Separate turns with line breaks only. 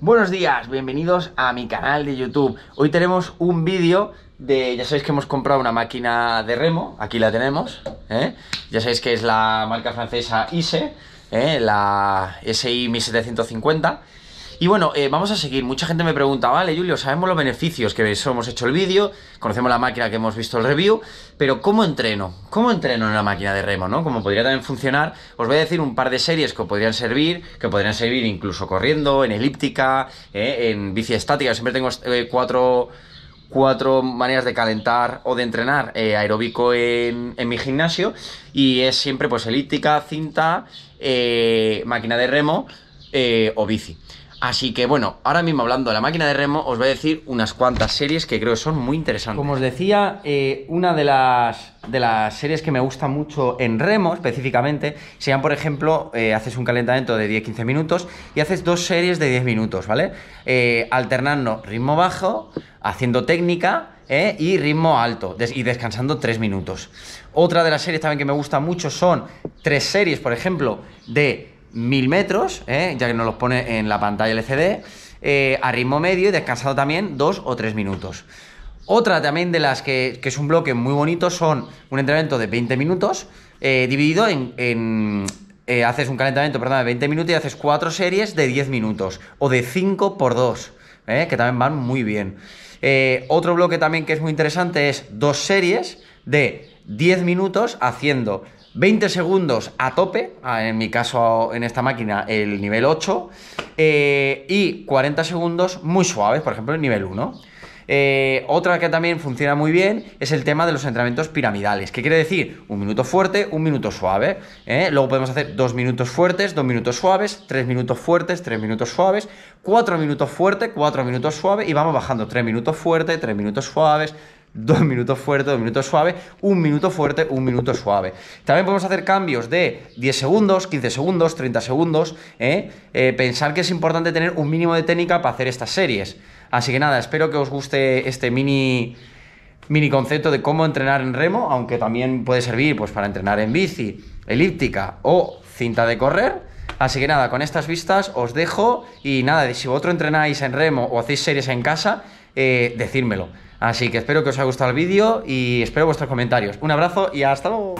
Buenos días, bienvenidos a mi canal de YouTube. Hoy tenemos un vídeo de... Ya sabéis que hemos comprado una máquina de remo, aquí la tenemos, ¿eh? Ya sabéis que es la marca francesa ISE, ¿eh? la SI 1750 y bueno, eh, vamos a seguir. Mucha gente me pregunta, vale, Julio, sabemos los beneficios que hemos hecho el vídeo, conocemos la máquina que hemos visto el review, pero ¿cómo entreno? ¿Cómo entreno en la máquina de remo, no? Como podría también funcionar, os voy a decir un par de series que podrían servir, que podrían servir incluso corriendo, en elíptica, eh, en bici estática. siempre tengo eh, cuatro maneras de calentar o de entrenar aeróbico en, mi gimnasio y es siempre pues elíptica, cinta, máquina de remo o bici. Así que bueno, ahora mismo hablando de la máquina de remo, os voy a decir unas cuantas series que creo que son muy interesantes. Como os decía, eh, una de las, de las series que me gusta mucho en remo específicamente, sean por ejemplo, eh, haces un calentamiento de 10-15 minutos y haces dos series de 10 minutos, ¿vale? Eh, alternando ritmo bajo, haciendo técnica. y ritmo alto y descansando 3 minutos. Otra de las series también que me gusta mucho son tres series, por ejemplo, de mil metros, ¿eh? ya que nos los pone en la pantalla LCD, eh, a ritmo medio y descansado también dos o tres minutos. Otra también de las que, es un bloque muy bonito son un entrenamiento de 20 minutos eh, dividido en... haces un calentamiento, perdón, de 20 minutos y haces cuatro series de 10 minutos o de 5 por 2, que también van muy bien. otro bloque también que es muy interesante es dos series de 10 minutos haciendo 20 segundos a tope, en mi caso en esta máquina el nivel 8, eh, y 40 segundos muy suaves, por ejemplo el nivel 1. Eh, otra que también funciona muy bien es el tema de los entrenamientos piramidales. ¿Qué quiere decir? Un minuto fuerte, un minuto suave. ¿eh? Luego podemos hacer dos minutos fuertes, dos minutos suaves, tres minutos fuertes, tres minutos suaves, cuatro minutos fuertes, cuatro minutos suaves y vamos bajando tres minutos fuerte, tres minutos suaves, dos minutos fuerte, dos minutos suave, un minuto fuerte, un minuto suave. También podemos hacer cambios de 10 segundos, 15 segundos, 30 segundos. ¿eh? ¿eh? pensar que es importante tener un mínimo de técnica para hacer estas series. Así que nada, espero que os guste este mini mini concepto de cómo entrenar en remo, aunque también puede servir pues, para entrenar en bici, elíptica o cinta de correr. Así que nada, con estas vistas os dejo y nada, si vosotros entrenáis en remo o hacéis series en casa, eh, decírmelo. Así que espero que os haya gustado el vídeo y espero vuestros comentarios. Un abrazo y hasta luego.